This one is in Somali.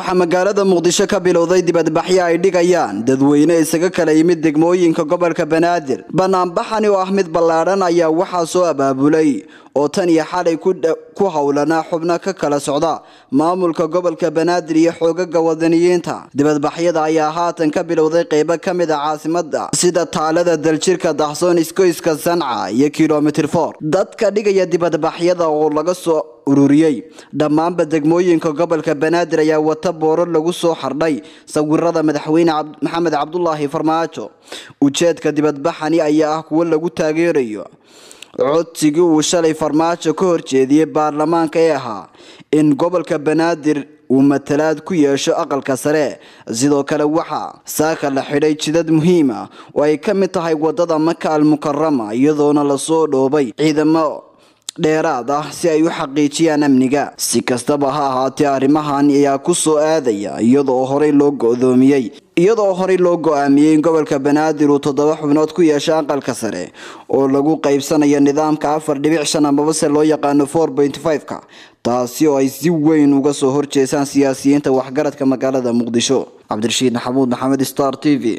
waxaa magaalada muqdisho ka bilowday dibadbaxyo ay dhigayaan dadweyne isaga kala yimid degmooyinka gobolka banaadir banaanbaxani oo ah mid ballaadhan ayaa waxaa soo abaabulay oo tan iyo xalay ku howlanaa xubno ka kala socda maamulka gobolka banaadir iyo xoogaga wadaniyiinta dibadbaxyada ayaa haatan ka bilowday qeybo ka mid a caasimada sida taalada daljirka dahsoon iskoyska sanca iyo kilomitir for dadka dhigaya dibadbaxyada oo laga soo ururiyey dhammaanba degmooyinka gobolka banaadir ayaa wata booro lagu soo xardhay sawirada madaxweyne maxamed cabdulaahi farmaajo ujeedka dibadbaxani ayaa ah kuwo lagu taageerayo codsigii uu shalay farmaajo ka horjeediyey baarlamaanka ee ahaa in gobolka banaadir uu matalaad ku yeesho aqalka sare sidoo kale waxaa saaka la xidhay jidad muhiima oo ay ka mid tahay wadada maka almukarama iyadoona lasoo dhoobay ciidamo dheeraad ah si ay u xaqiijiyaan amniga si kastaba ha ahaatee arrimahan ayaa ku soo aadaya iyadaoo horey loo go-doomiyey iyadaoo horey loo go-aamiyey in gobolka banaadir uu toddoba xubnood ku yeesha aqalka sare oo lagu qaybsanayo nidaamka afar dhibic shan amabase loo yaqaano for point five-ka taasi oo ay si weyn uga soo horjeesaan siyaasiyiinta waxgaradka magaalada muqdisho cabdirashiid maxamuud maxamed star t v